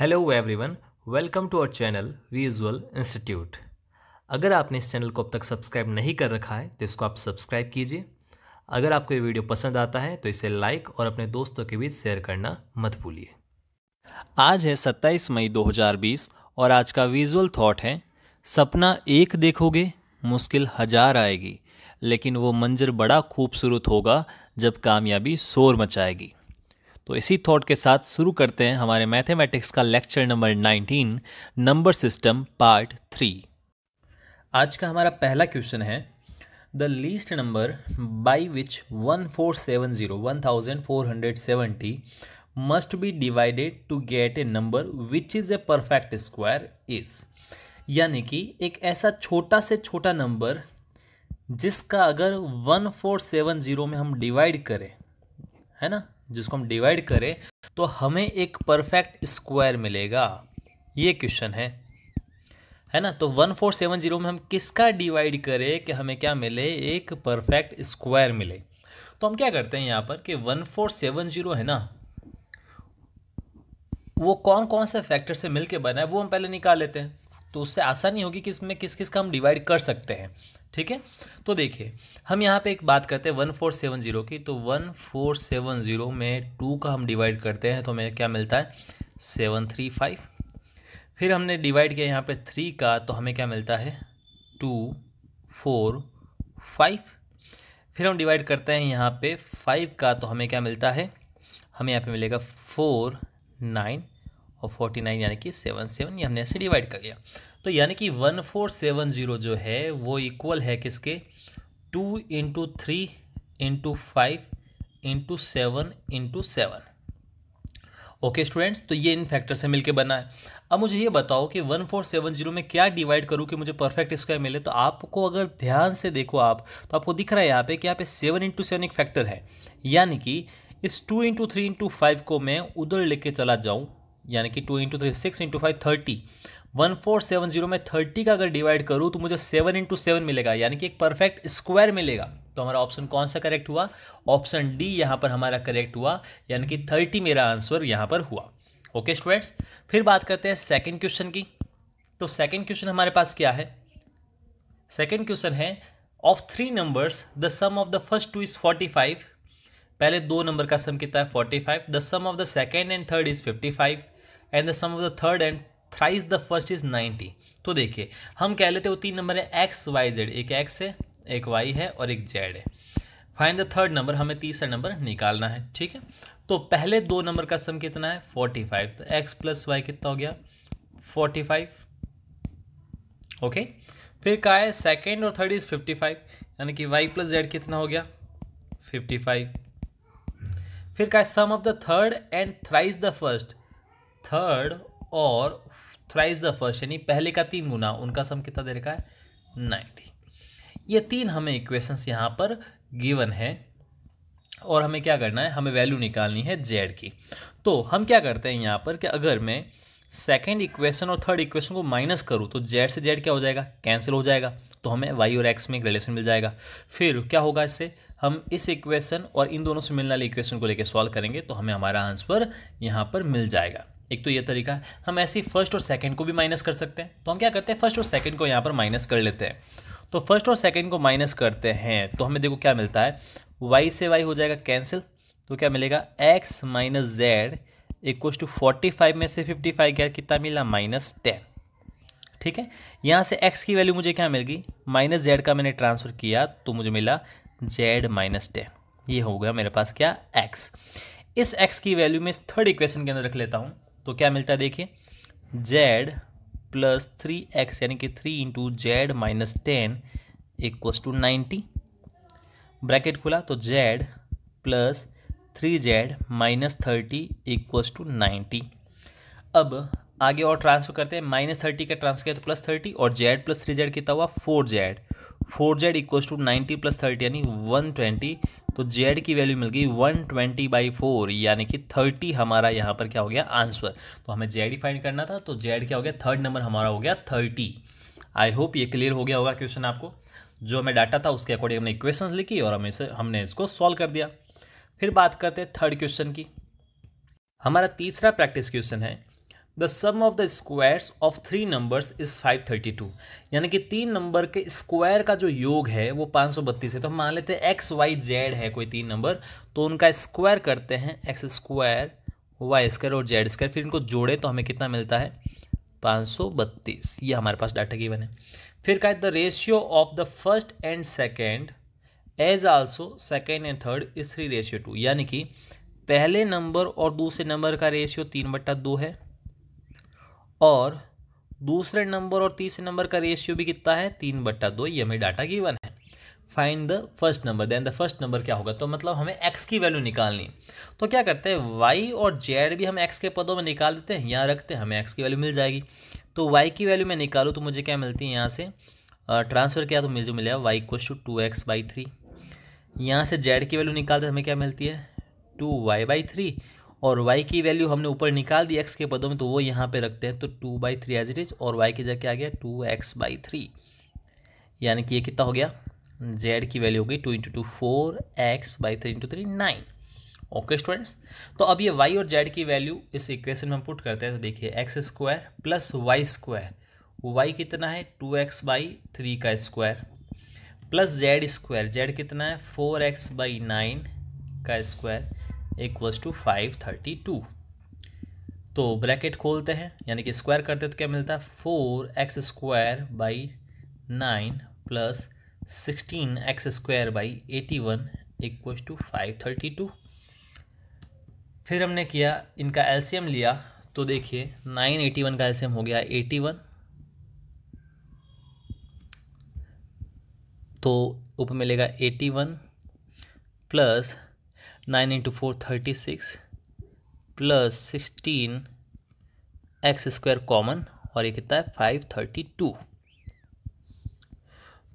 Hello everyone welcome to our channel visual institute अगर आपने इस चैनल को अब तक सब्सक्राइब नहीं कर रखा है तो इसको आप सब्सक्राइब कीजिए अगर आपको ये वीडियो पसंद आता है तो इसे लाइक और अपने दोस्तों के बीच शेयर करना मत भूलिए आज है 27 मई 2020 और आज का विजुअल थॉट है सपना एक देखोगे मुश्किल हजार आएगी लेकिन वो मंजर बड़ा खूबसूरत होगा जब कामयाबी शोर मचाएगी तो इसी थॉट के साथ शुरू करते हैं हमारे मैथमेटिक्स का lecture number 19 number system part three आज का हमारा पहला क्वेश्चन है the least number by which one four seven zero one thousand four hundred seventy must be divided to get a number which is a perfect square is यानी कि एक ऐसा छोटा से छोटा नंबर जिसका अगर वन फोर सेवन ज़ीरो में हम डिवाइड करें है ना जिसको हम डिवाइड करें तो हमें एक परफेक्ट स्क्वायर मिलेगा ये क्वेश्चन है है ना तो वन फोर सेवन जीरो में हम किसका डिवाइड करें कि हमें क्या मिले एक परफेक्ट स्क्वायर मिले तो हम क्या करते हैं यहाँ पर कि वन फोर सेवन जीरो है ना वो कौन कौन से फैक्टर से मिलके बना है वो हम पहले निकाल लेते हैं तो उससे आसानी होगी कि इसमें किस किस का हम डिवाइड कर सकते हैं ठीक है तो देखिए हम यहाँ पे एक बात करते हैं वन फोर सेवन ज़ीरो की तो वन फोर सेवन ज़ीरो में टू का हम डिवाइड करते हैं तो हमें क्या मिलता है सेवन थ्री फाइव फिर हमने डिवाइड किया यहाँ पे थ्री का तो हमें क्या मिलता है टू फोर फाइव फिर हम डिवाइड करते हैं यहाँ पे फाइव का तो हमें क्या मिलता है हमें यहाँ पे मिलेगा फोर नाइन और फोर्टी नाइन यानी कि सेवन सेवन ये हमने ऐसे डिवाइड कर लिया तो यानी कि वन फोर सेवन ज़ीरो जो है वो इक्वल है किसके two into three into five into seven into seven okay students तो ये इन फैक्टर से मिलके बना है अब मुझे ये बताओ कि वन फोर सेवन जीरो में क्या डिवाइड करूँ कि मुझे परफेक्ट स्क्वायर मिले तो आपको अगर ध्यान से देखो आप तो आपको दिख रहा है यहाँ पे कि यहाँ पे सेवन इंटू सेवन एक फैक्टर है यानी कि इस two into three into five को मैं उधर लेके चला जाऊँ यानी कि two into three six into five thirty one four seven zero में थर्टी का अगर डिवाइड करूँ तो मुझे सेवन इंटू सेवन मिलेगा यानी कि एक परफेक्ट स्क्वायर मिलेगा तो हमारा ऑप्शन कौन सा करेक्ट हुआ ऑप्शन डी यहाँ पर हमारा करेक्ट हुआ यानी कि थर्टी मेरा आंसर यहाँ पर हुआ ओके स्टूडेंट्स फिर बात करते हैं सेकेंड क्वेश्चन की तो सेकेंड क्वेश्चन हमारे पास क्या है सेकेंड क्वेश्चन है of three numbers the sum of the first two is forty five पहले दो नंबर का सम कितना है forty five the sum of the second and third is fifty five and the sum of the third and thrice the first is ninety तो देखिए हम कह लेते हो तीन नंबर है एक्स वाई जेड एक एक्स है एक वाई है और एक जेड है फाइन द थर्ड नंबर हमें तीसरा नंबर निकालना है ठीक है तो पहले दो नंबर का सम कितना है फोर्टी फाइव तो एक्स प्लस वाई कितना हो गया फोर्टी फाइव ओके फिर कहा है सेकेंड और थर्ड इज फिफ्टी फाइव यानी कि वाई प्लस जेड कितना हो गया फिफ्टी फाइव फिर कहा है sum of the third and thrice the first third और थ्राइज द फर्स्ट यानी पहले का तीन गुना उनका सम कितना दे रखा है नाइन्टी ये तीन हमें इक्वेशंस यहाँ पर गिवन है और हमें क्या करना है हमें वैल्यू निकालनी है जेड की तो हम क्या करते हैं यहाँ पर कि अगर मैं सेकेंड इक्वेशन और थर्ड इक्वेशन को माइनस करूँ तो जेड से जेड क्या हो जाएगा कैंसिल हो जाएगा तो हमें वाई और एक्स में एक रिलेशन मिल जाएगा फिर क्या होगा इससे हम इस इक्वेशन और इन दोनों से मिलने वाली इक्वेशन को लेकर सॉल्व करेंगे तो हमें हमारा आंसर यहाँ पर मिल जाएगा एक तो ये तरीका हम ऐसे ही फर्स्ट और सेकंड को भी माइनस कर सकते हैं तो हम क्या करते हैं फर्स्ट और सेकंड को यहाँ पर माइनस कर लेते हैं तो फर्स्ट और सेकंड को माइनस करते हैं तो हमें देखो क्या मिलता है वाई से वाई हो जाएगा कैंसिल तो क्या मिलेगा X minus Z equals to forty five में से फिफ्टी फाइव गया कितना मिला माइनस टेन ठीक है यहाँ से एक्स की वैल्यू मुझे क्या मिल गई माइनस जेड का मैंने ट्रांसफ़र किया तो मुझे मिला जेड माइनस टेन ये हो गया मेरे पास क्या एक्स इस एक्स की वैल्यू मैं इस थर्ड इक्वेशन के अंदर रख लेता हूँ तो क्या मिलता है देखिए जेड प्लस थ्री एक्स यानी कि three into Z minus ten equals to ninety bracket खुला तो Z plus three Z minus thirty equals to ninety अब आगे और ट्रांसफर करते हैं माइनस थर्टी का ट्रांसफर किया तो प्लस थर्टी और जेड प्लस थ्री जेड कितना हुआ four Z four Z equals to ninety plus thirty यानी वन ट्वेंटी तो जेड की वैल्यू मिल गई वन ट्वेंटी बाई फोर यानी कि थर्टी हमारा यहाँ पर क्या हो गया आंसर तो हमें जेड फाइंड करना था तो जेड क्या हो गया थर्ड नंबर हमारा हो गया थर्टी आई होप ये क्लियर हो गया होगा क्वेश्चन आपको जो हमें डाटा था उसके अकॉर्डिंग हमने इक्वेशन लिखी और हमें इसे हमने इसको सॉल्व कर दिया फिर बात करते हैं थर्ड क्वेश्चन की हमारा तीसरा प्रैक्टिस क्वेश्चन है the sum of the squares of three numbers is 532 यानी कि तीन नंबर के स्क्वायर का जो योग है वो 532 है तो हम मान लेते हैं एक्स वाई जेड है कोई तीन नंबर तो उनका स्क्वायर करते हैं एक्स स्क्वायर वाई स्क्वायर और जेड स्क्वायर फिर इनको जोड़े तो हमें कितना मिलता है 532 ये हमारे पास डाटा गिवन है फिर का the ratio of the first and second as also second and third is three ratio two यानी कि पहले नंबर और दूसरे नंबर का रेशियो तीन बट्टा दो है और दूसरे नंबर और तीसरे नंबर का रेशियो भी कितना है तीन बट्टा दो ये हमें डाटा गिवन है find the first number then the first number क्या होगा तो मतलब हमें एक्स की वैल्यू निकालनी तो क्या करते हैं वाई और जेड भी हम एक्स के पदों में निकाल देते हैं यहाँ रखते हैं हमें एक्स की वैल्यू मिल जाएगी तो वाई की वैल्यू मैं निकालूँ तो मुझे क्या मिलती है यहाँ से ट्रांसफ़र किया तो मुझे मिलेगा Y equal to two X by three यहाँ से जेड की वैल्यू निकालते हमें क्या मिलती है टू वाई बाई थ्री और y की वैल्यू हमने ऊपर निकाल दी x के पदों में तो वो यहाँ पे रखते हैं तो two by three as it is और y जगह क्या आ गया टू एक्स बाई थ्री यानी कि ये कितना हो गया z की वैल्यू हो गई two into two four X by three into three nine okay students तो अब ये y और z की वैल्यू इस इक्वेशन में हम पुट करते हैं तो देखिए X square plus Y square Y कितना है टू एक्स बाई थ्री का square plus Z square Z कितना है फोर एक्स बाई नाइन का square equals to five thirty two तो ब्रैकेट खोलते हैं यानी कि स्क्वायर करते तो क्या मिलता है four X square by nine plus sixteen X square by eighty one equals to five thirty two फिर हमने किया इनका एलसीएम लिया तो देखिए नाइन एटी वन का एलसीएम हो गया एटी वन तो ऊपर मिलेगा eighty one plus nine into four thirty six plus sixteen X square common और ये कितना है फाइव थर्टी टू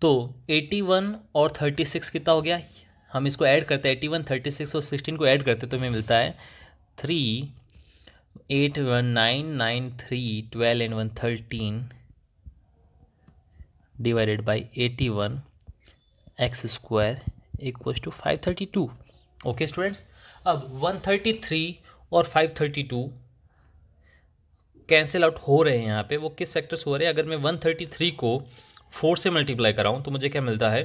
तो एटी वन और थर्टी सिक्स कितना हो गया हम इसको ऐड करते हैं एटी वन थर्टी सिक्स और सिक्सटीन को ऐड करते तो हमें मिलता है three eight one nine nine three twelve and one thirteen divided by eighty one X square equals to five thirty two okay students अब 133 और 532 कैंसिल आउट हो रहे हैं यहाँ पे वो किस फैक्टर से हो रहे हैं अगर मैं 133 को फोर से मल्टीप्लाई कराऊँ तो मुझे क्या मिलता है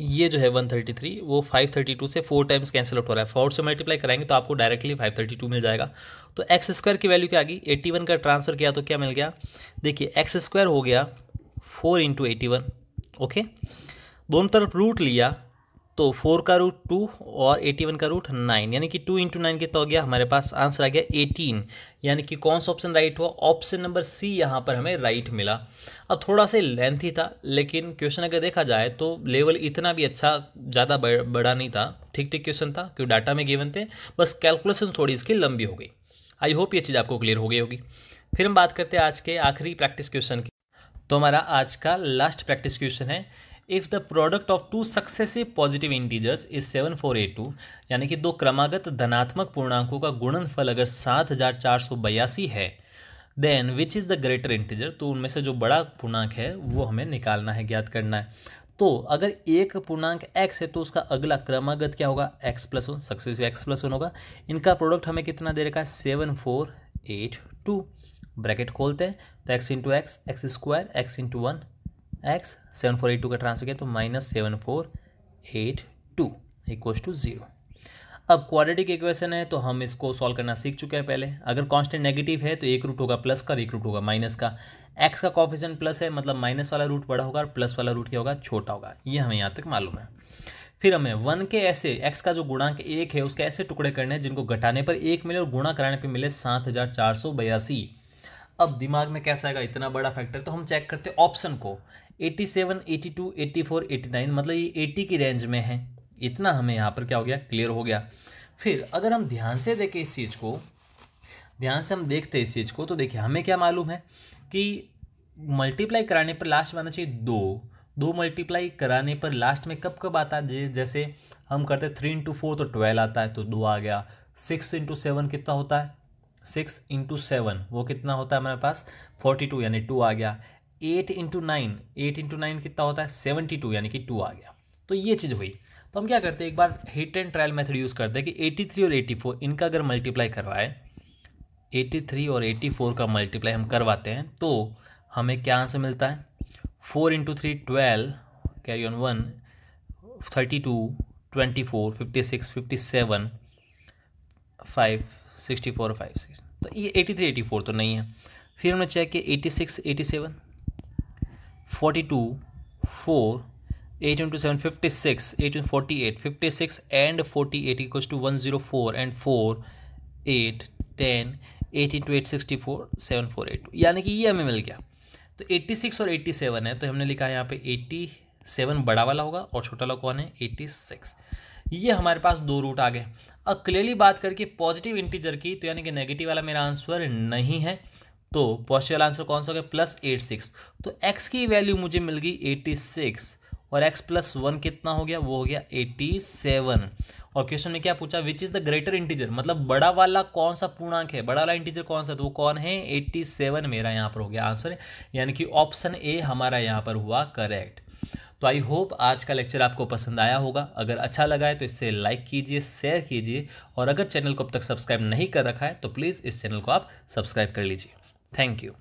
ये जो है 133 वो 532 से फोर टाइम्स कैंसिल आउट हो रहा है फोर से मल्टीप्लाई कराएंगे तो आपको डायरेक्टली 532 मिल जाएगा तो एक्स स्क्वायर की वैल्यू क्या आ गई 81 का ट्रांसफ़र किया तो क्या मिल गया देखिए एक्स स्क्वायर हो गया फोर इंटू ओके दोनों तरफ रूट लिया तो फोर का रूट टू और एटी वन का रूट नाइन यानी कि टू इंटू नाइन के तो गया हमारे पास आंसर आ गया एटीन यानी कि कौन सा ऑप्शन राइट हुआ ऑप्शन नंबर सी यहाँ पर हमें राइट मिला अब थोड़ा सा लेंथ ही था लेकिन क्वेश्चन अगर देखा जाए तो लेवल इतना भी अच्छा ज़्यादा बड़ा नहीं था ठीक ठीक क्वेश्चन था क्योंकि डाटा में गिवन थे बस कैलकुलेशन थोड़ी इसकी लंबी हो गई आई होप ये चीज़ आपको क्लियर हो गई होगी फिर हम बात करते हैं आज के आखिरी प्रैक्टिस क्वेश्चन की तो हमारा आज का लास्ट प्रैक्टिस क्वेश्चन है if the product of two successive positive integers is seven four eight two यानी कि दो क्रमागत धनात्मक पूर्णांकों का गुणनफल अगर सात हज़ार चार सौ बयासी है then which is the greater integer तो उनमें से जो बड़ा पूर्णांक है वो हमें निकालना है ज्ञात करना है तो अगर एक पूर्णांक x है तो उसका अगला क्रमागत क्या होगा x plus one successive x plus one होगा इनका प्रोडक्ट हमें कितना दे रखा है seven four eight two bracket खोलते हैं तो x into x x square x into one x seven four eight two का ट्रांसफर किया तो minus seven four eight two equal to zero अब क्वाड्रेटिक इक्वेशन है तो हम इसको सॉल्व करना सीख चुके हैं पहले अगर कांस्टेंट नेगेटिव है तो एक रूट होगा प्लस का एक रूट होगा माइनस का एक्स का कॉफिशन प्लस है मतलब माइनस वाला रूट बड़ा होगा और प्लस वाला रूट क्या होगा छोटा होगा ये हमें यहाँ तक मालूम है फिर हमें वन के ऐसे एक्स का जो गुणांक एक है उसके ऐसे टुकड़े करने हैं जिनको घटाने पर एक मिले और गुणा कराने पर मिले सात हज़ार चार सौ बयासी अब दिमाग में कैसा आएगा इतना बड़ा फैक्टर तो हम चेक करते हैं ऑप्शन को eighty seven eighty two eighty four eighty nine मतलब ये एट्टी की रेंज में है इतना हमें यहाँ पर क्या हो गया क्लियर हो गया फिर अगर हम ध्यान से देखें इस चीज़ को ध्यान से हम देखते हैं इस चीज़ को तो देखिए हमें क्या मालूम है कि मल्टीप्लाई कराने पर लास्ट में आना चाहिए दो दो मल्टीप्लाई कराने पर लास्ट में कब कब आता है जैसे हम करते हैं थ्री इंटू फोर तो ट्वेल्व आता है तो दो आ गया सिक्स इंटू सेवन कितना होता है सिक्स इंटू सेवन वो कितना होता है हमारे पास फोर्टी टू यानी टू आ गया eight into nine eight into nine कितना होता है सेवेंटी टू यानी कि टू आ गया तो ये चीज़ हुई तो हम क्या करते हैं एक बार hit and trial method use करते हैं कि एटी थ्री और एटी फोर इनका अगर मल्टीप्लाई करवाए एटी थ्री और एटी फोर का मल्टीप्लाई हम करवाते हैं तो हमें क्या आंसर मिलता है four into three twelve carry on one thirty two twenty four fifty six fifty seven five sixty four five six तो ये एटी थ्री एटी फोर तो नहीं है फिर हमने चेक किया eighty six eighty seven forty two four eight into seven fifty six eight into forty eight fifty six and forty eight equal to one zero four and four eight ten eight into eight sixty four seven four eight यानी कि ये हमें मिल गया तो eighty six और eighty seven है तो हमने लिखा है यहाँ पे एट्टी सेवन बड़ा वाला होगा और छोटा वाला कौन है एट्टी सिक्स ये हमारे पास दो रूट आ गए अब क्लियरली बात करके पॉजिटिव इंटीजर की तो यानी कि नेगेटिव वाला मेरा आंसर नहीं है तो पॉसिबल आंसर कौन सा हो गया प्लस एट सिक्स तो एक्स की वैल्यू मुझे मिल गई एटी सिक्स और एक्स प्लस वन कितना हो गया वो हो गया एट्टी सेवन और क्वेश्चन में क्या पूछा which is the greater integer मतलब बड़ा वाला कौन सा पूर्णांक है बड़ा वाला इंटीजर कौन सा तो वो कौन है एट्टी सेवन मेरा यहाँ पर हो गया आंसर यानी कि ऑप्शन ए हमारा यहाँ पर हुआ करेक्ट तो आई होप आज का लेक्चर आपको पसंद आया होगा अगर अच्छा लगा है तो इसे लाइक कीजिए शेयर कीजिए और अगर चैनल को अब तक सब्सक्राइब नहीं कर रखा है तो प्लीज़ इस चैनल को आप सब्सक्राइब कर लीजिए Thank you.